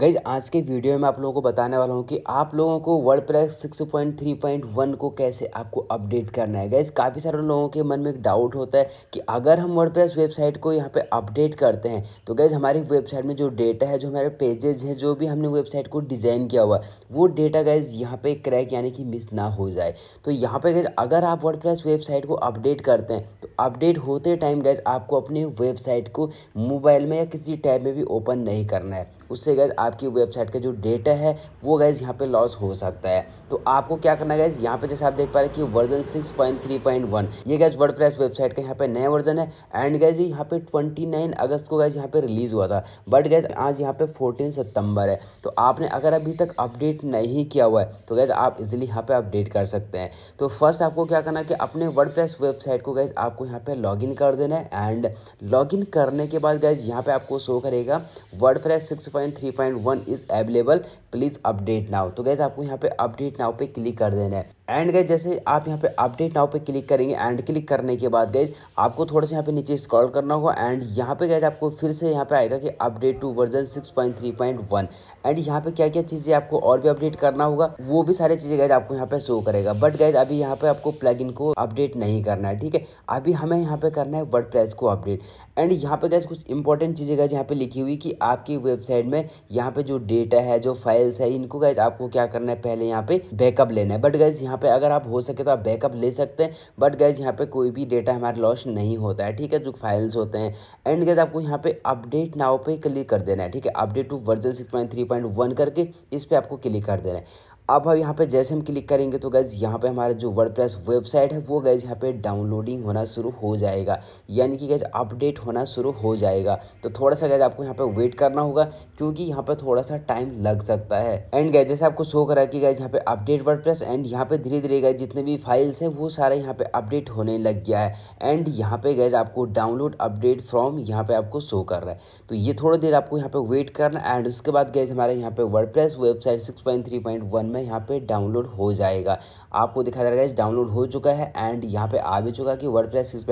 गई आज के वीडियो में आप लोगों को बताने वाला हूँ कि आप लोगों को WordPress six point three point one को कैसे आपको अपडेट करना है गैस काफ़ी सारे लोगों के मन में एक डाउट होता है कि अगर हम वर्ड प्रेस वेबसाइट को यहाँ पे अपडेट करते हैं तो गैस हमारी वेबसाइट में जो डेटा है जो हमारे पेजेज हैं जो भी हमने वेबसाइट को डिज़ाइन किया हुआ वो डेटा गैस यहाँ पर क्रैक यानी कि मिस ना हो जाए तो यहाँ पर गैस अगर आप वर्ड वेबसाइट को अपडेट करते हैं तो अपडेट होते टाइम गैस आपको अपनी वेबसाइट को मोबाइल में या किसी टैब में भी ओपन नहीं करना है उससे गैस आपकी वेबसाइट का जो डेटा है वो गैस यहाँ पे लॉस हो सकता है तो आपको क्या करना गैस यहाँ पे जैसे आप देख पा रहे हैं कि version six point point three one ये गैस वर्ड वेबसाइट का यहाँ पे नया वर्जन है एंड गैस यहाँ पे नाइन अगस्त को गैस यहाँ पे रिलीज़ हुआ था बट गैस आज यहाँ पे फोर्टीन सितंबर है तो आपने अगर अभी तक अपडेट नहीं किया हुआ है तो गैस आप इजिली यहाँ पे अपडेट कर सकते हैं तो फर्स्ट आपको क्या करना है कि अपने वर्ड वेबसाइट को गैस आपको यहाँ पे लॉग कर देना है एंड लॉगिन करने के बाद गैस यहाँ पे आपको शो करेगा WordPress six 3.1 is available please update now तो गैस आपको यहाँ पे अपडेट नाउ पे क्लिक कर देना है एंड गए जैसे आप यहाँ पे अपडेट नाव पे क्लिक करेंगे एंड क्लिक करने के बाद गए आपको थोड़ा सा यहाँ पे नीचे स्क्रॉल करना होगा एंड यहाँ पे गए आपको फिर से यहाँ पे आएगा कि अपडेट टू वर्जन 6.3.1 एंड यहाँ पे क्या क्या चीज़ें आपको और भी अपडेट करना होगा वो भी सारी चीज़ें गए आपको यहाँ पे शो करेगा बट गए अभी यहाँ पे आपको प्लग को अपडेट नहीं करना है ठीक है अभी हमें यहाँ पे करना है वर्ड को अपडेट एंड यहाँ पे गए कुछ इंपॉर्टेंट चीज़ें गए यहाँ पे लिखी हुई कि आपकी वेबसाइट में यहाँ पे जो डेटा है जो फाइल्स है इनको गए आपको क्या करना है पहले यहाँ पे बैकअप लेना है बट गए यहाँ यहाँ पे अगर आप हो सके तो आप बैकअप ले सकते हैं बट गैज़ यहाँ पे कोई भी डेटा हमारा लॉस नहीं होता है ठीक है जो फाइल्स होते हैं एंड गैज़ आपको यहाँ पे अपडेट नाव पे क्लिक कर देना है ठीक है अपडेट टू वर्जन सिक्स करके इस पर आपको क्लिक कर देना है अब हम यहाँ पे जैसे हम क्लिक करेंगे तो गैज़ यहाँ पे हमारा जो वर्ड वेबसाइट है वो गैज़ यहाँ पे डाउनलोडिंग होना शुरू हो जाएगा यानी कि गैज़ अपडेट होना शुरू हो जाएगा तो थोड़ा सा गैज़ आपको यहाँ पे वेट करना होगा क्योंकि यहाँ पे थोड़ा सा टाइम लग सकता है एंड गैज जैसे आपको शो करा कि गैज़ यहाँ पे अपडेट वर्ड एंड यहाँ पे धीरे धीरे गए जितने भी फाइल्स हैं वो सारे यहाँ पे अपडेट होने लग गया है एंड यहाँ पे गैज आपको डाउनलोड अपडेट फ्रॉम यहाँ पे आपको शो कर रहा है तो ये थोड़ी देर आपको यहाँ पे वेट करना एंड उसके बाद गैज हमारे यहाँ पे वर्ड वेबसाइट सिक्स में में यहाँ पे डाउनलोड हो जाएगा आपको दिखा दे रहा है डाउनलोड हो चुका है एंड यहाँ पे आ भी चुका है कि वर्ड प्लस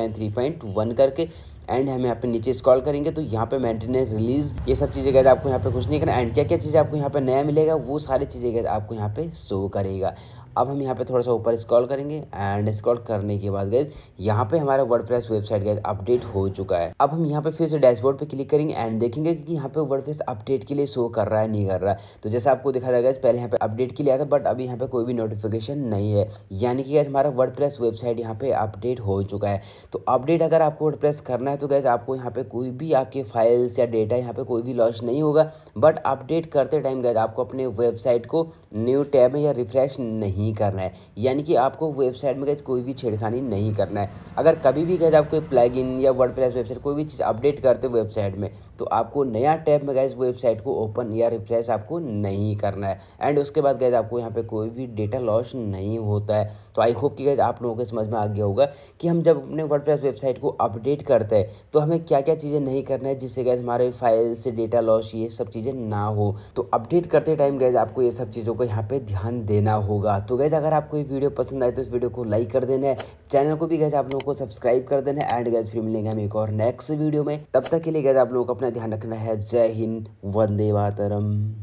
करके एंड हम यहाँ पे नीचे स्क्रॉल करेंगे तो यहाँ पे मेंटेनेंस रिलीज ये सब चीज़ें गैस आपको यहाँ पे कुछ नहीं करना एंड क्या क्या चीज़ें आपको यहाँ पे नया मिलेगा वो सारी चीज़ें गैस आपको यहाँ पे शो करेगा अब हम यहाँ पे थोड़ा सा ऊपर स्क्रॉल करेंगे एंड स्क्रॉल करने के बाद गैस यहाँ पे हमारा वर्ड वेबसाइट गैस अपडेट हो चुका है अब हम यहाँ पे फिर से डैशबोर्ड पे क्लिक करेंगे एंड देखेंगे कि यहाँ पे वर्ड अपडेट के लिए शो कर रहा है नहीं कर रहा है तो जैसे आपको दिखा रहा है पहले यहाँ पे अपडेट के लिए आता बट अभी यहाँ पे कोई भी नोटिफिकेशन नहीं है यानी कि गैस हमारा वर्ड वेबसाइट यहाँ पे अपडेट हो चुका है तो अपडेट अगर आपको वर्ड करना है तो गैस आपको यहाँ पे कोई भी आपके फाइल्स या डेटा यहाँ पे कोई भी लॉस नहीं होगा बट अपडेट करते टाइम गैस आपको अपने वेबसाइट को न्यू टैब में या रिफ्रेश नहीं नहीं करना है यानी कि आपको वेबसाइट में गए कोई भी छेड़खानी नहीं करना है अगर कभी भी गए आप कोई प्लगइन या वर्ड वेबसाइट कोई भी चीज़ अपडेट करते हो वेबसाइट में तो आपको नया टैब में गए वेबसाइट को ओपन या रिफ्रेश आपको नहीं करना है एंड उसके बाद गए आपको यहाँ पर कोई भी डेटा लॉस नहीं होता है तो आई होप कि गैस आप लोगों को समझ में आ गया होगा कि हम जब अपने वर्ड वेबसाइट को अपडेट करते हैं तो हमें क्या क्या चीज़ें नहीं करना है जिससे गैस हमारे फाइल से डेटा लॉस ये सब चीज़ें ना हो तो अपडेट करते टाइम गैस आपको ये सब चीज़ों को यहाँ पे ध्यान देना होगा तो तो गैस अगर आपको ये वीडियो पसंद आए तो इस वीडियो को लाइक कर देना है चैनल को भी गैस आप लोगों को सब्सक्राइब कर देना है एंड गैस फिर मिलेंगे हम एक और नेक्स्ट वीडियो में तब तक के लिए गैस आप लोगों को अपना ध्यान रखना है जय हिंद वंदे मातरम